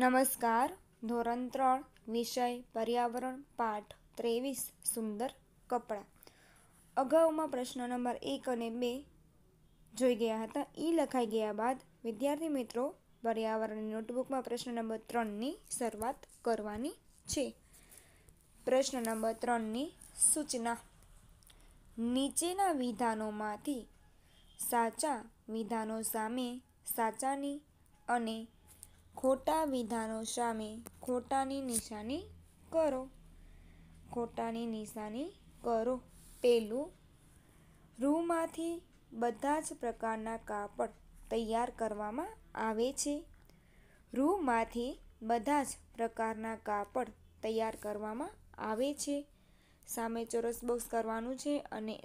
નમસ્કાર ધોરણ ત્રણ વિષય પર્યાવરણ પાઠ ત્રેવીસ સુંદર કપડાં અગાઉમાં પ્રશ્ન નંબર એક અને બે જોઈ ગયા હતા એ લખાઈ ગયા બાદ વિદ્યાર્થી મિત્રો પર્યાવરણ નોટબુકમાં પ્રશ્ન નંબર ત્રણની શરૂઆત કરવાની છે પ્રશ્ન નંબર ત્રણની સૂચના નીચેના વિધાનોમાંથી સાચા વિધાનો સામે સાચાની અને ખોટા વિધાનો સામે ખોટાની નિશાની કરો ખોટાની નિશાની કરો પહેલું રૂમાંથી બધા જ પ્રકારના કાપડ તૈયાર કરવામાં આવે છે રૂમાંથી બધા જ પ્રકારના કાપડ તૈયાર કરવામાં આવે છે સામે ચોરસ બોક્સ કરવાનું છે અને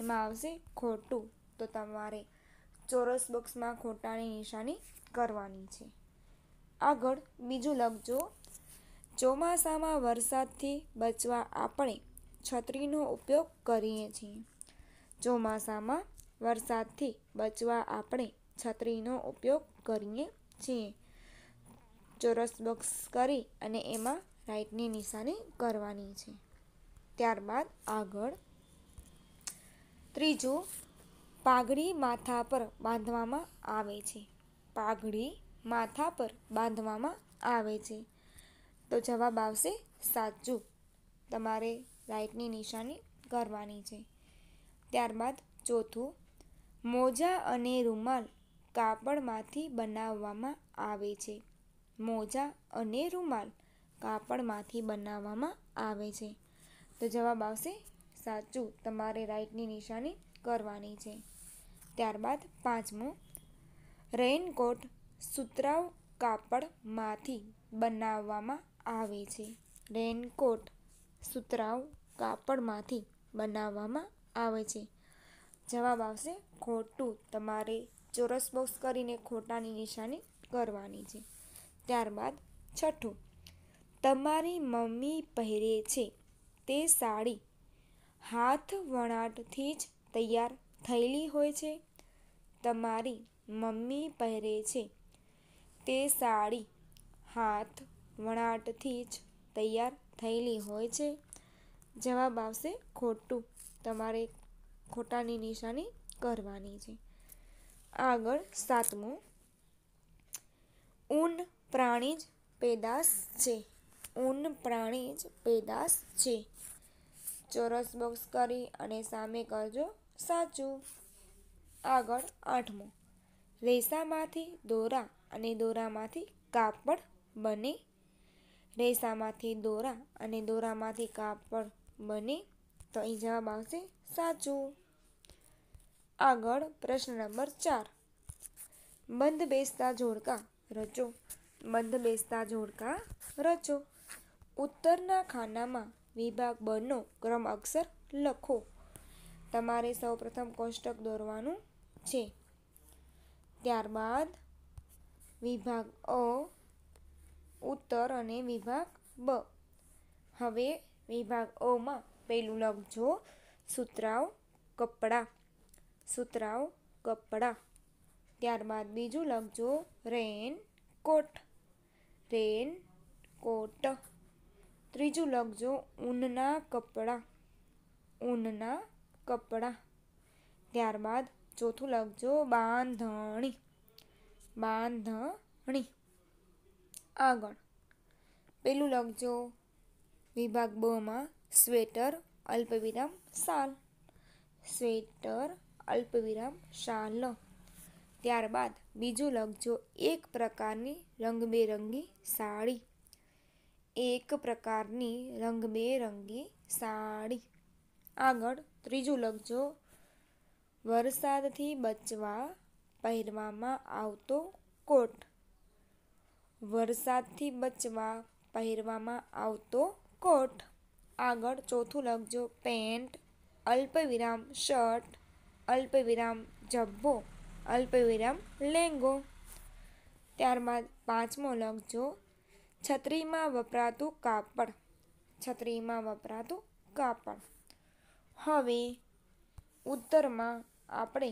એમાં આવશે ખોટું તો તમારે ચોરસ બોક્સમાં ખોટાની નિશાની કરવાની છે આગળ બીજું લખજો ચોમાસામાં વરસાદથી બચવા આપણે છત્રીનો ઉપયોગ કરીએ છીએ ચોમાસામાં વરસાદથી બચવા આપણે છત્રીનો ઉપયોગ કરીએ છીએ ચોરસ બોક્સ કરી અને એમાં રાઈટની નિશાની કરવાની છે ત્યારબાદ આગળ ત્રીજું પાઘડી માથા પર બાંધવામાં આવે છે પાઘડી માથા પર બાંધવામાં આવે છે તો જવાબ આવશે સાચું તમારે રાઈટની નિશાની કરવાની છે ત્યારબાદ ચોથું મોજા અને રૂમાલ કાપડમાંથી બનાવવામાં આવે છે મોજા અને રૂમાલ કાપડમાંથી બનાવવામાં આવે છે તો જવાબ આવશે સાચું તમારે રાઈટની નિશાની કરવાની છે ત્યારબાદ પાંચમું રેઇનકોટ સુતરાઉ કાપડમાંથી બનાવવામાં આવે છે રેનકોટ સુતરાઉ કાપડમાંથી બનાવવામાં આવે છે જવાબ આવશે ખોટું તમારે ચોરસ બોક્સ કરીને ખોટાની નિશાની કરવાની છે ત્યારબાદ છઠ્ઠું તમારી મમ્મી પહેરે છે તે સાડી હાથ વણાટથી જ તૈયાર થયેલી હોય છે તમારી મમ્મી પહેરે છે તે સાડી હાથ વણાટથી જ તૈયાર થયેલી હોય છે જવાબ આવશે ખોટું તમારે ખોટાની નિશાની કરવાની છે આગળ સાતમું ઊન પ્રાણી જ પેદાશ છે ઊન પ્રાણી જ પેદાશ છે ચોરસ બોક્સ કરી અને સામે કરજો સાચું આગળ આઠમું રેસામાંથી દોરા અને દોરામાંથી કાપડ બને રેસામાંથી દોરા અને દોરામાંથી કાપડ બને તો અહીં જવાબ આવશે સાચું આગળ પ્રશ્ન નંબર ચાર બંધ બેસતા જોડકા રચો બંધ બેસતા જોડકા રચો ઉત્તરના ખાનામાં વિભાગ બનો ક્રમ અક્ષર લખો તમારે સૌપ્રથમ કોષ્ટક દોરવાનું છે ત્યારબાદ વિભાગ અ ઉત્તર અને વિભાગ બ હવે વિભાગ અમાં પહેલું લખજો સુતરાવ કપડાં સુતરાવ કપડાં ત્યારબાદ બીજું લખજો રેન કોટ રેન કોટ ત્રીજું લખજો ઊનના કપડાં ઊનના કપડાં ત્યારબાદ ચોથું લખજો બાંધણી બાંધણી આગળ પેલું લખજો વિભાગ બમાં સ્વેટર અલ્પવિરામ શાલ સ્વેટર અલ્પવિરામ શાલ ત્યારબાદ બીજું લખજો એક પ્રકારની રંગબેરંગી સાડી એક પ્રકારની રંગબેરંગી સાડી આગળ ત્રીજું લખજો વરસાદથી બચવા પહેરવામાં આવતો કોટ વરસાદથી બચવા પહેરવામાં આવતો કોટ આગળ ચોથું લખજો પેન્ટ અલ્પવિરામ શર્ટ અલ્પવિરામ જબ્બો અલ્પવિરામ લેંગો ત્યારબાદ પાંચમો લખજો છત્રીમાં વપરાતું કાપડ છત્રીમાં વપરાતું કાપડ હવે ઉત્તરમાં આપણે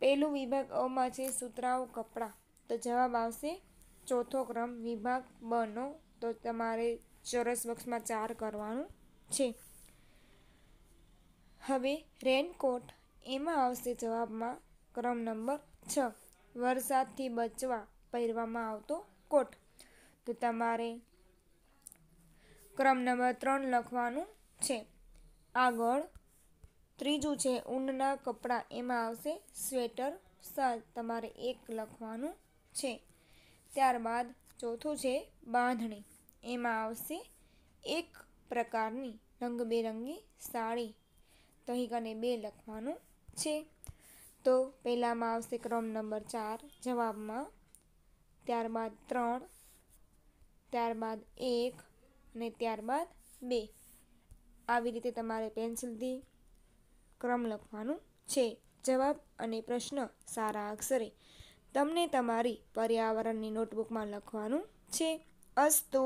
પહેલું વિભાગ અમાં છે સૂતરાઓ કપડાં તો જવાબ આવશે ચોથો ક્રમ વિભાગ બનો તો તમારે ચોરસ બોક્સમાં ચાર કરવાનું છે હવે રેનકોટ એમાં આવશે જવાબમાં ક્રમ નંબર છ વરસાદથી બચવા પહેરવામાં આવતો કોટ તો તમારે ક્રમ નંબર ત્રણ લખવાનું છે આગળ ત્રીજું છે ઊનના કપડાં એમાં આવશે સ્વેટર શાલ તમારે એક લખવાનું છે ત્યારબાદ ચોથું છે બાંધણી એમાં આવશે એક પ્રકારની રંગબેરંગી સાડી તો અહીં કને બે લખવાનું છે તો પહેલાંમાં આવશે ક્રમ નંબર ચાર જવાબમાં ત્યારબાદ ત્રણ ત્યારબાદ એક અને ત્યારબાદ બે આવી રીતે તમારે પેન્સિલથી ક્રમ લખવાનું છે જવાબ અને પ્રશ્ન સારા અક્ષરે તમને તમારી પર્યાવરણની નોટબુકમાં લખવાનું છે અસ્તુ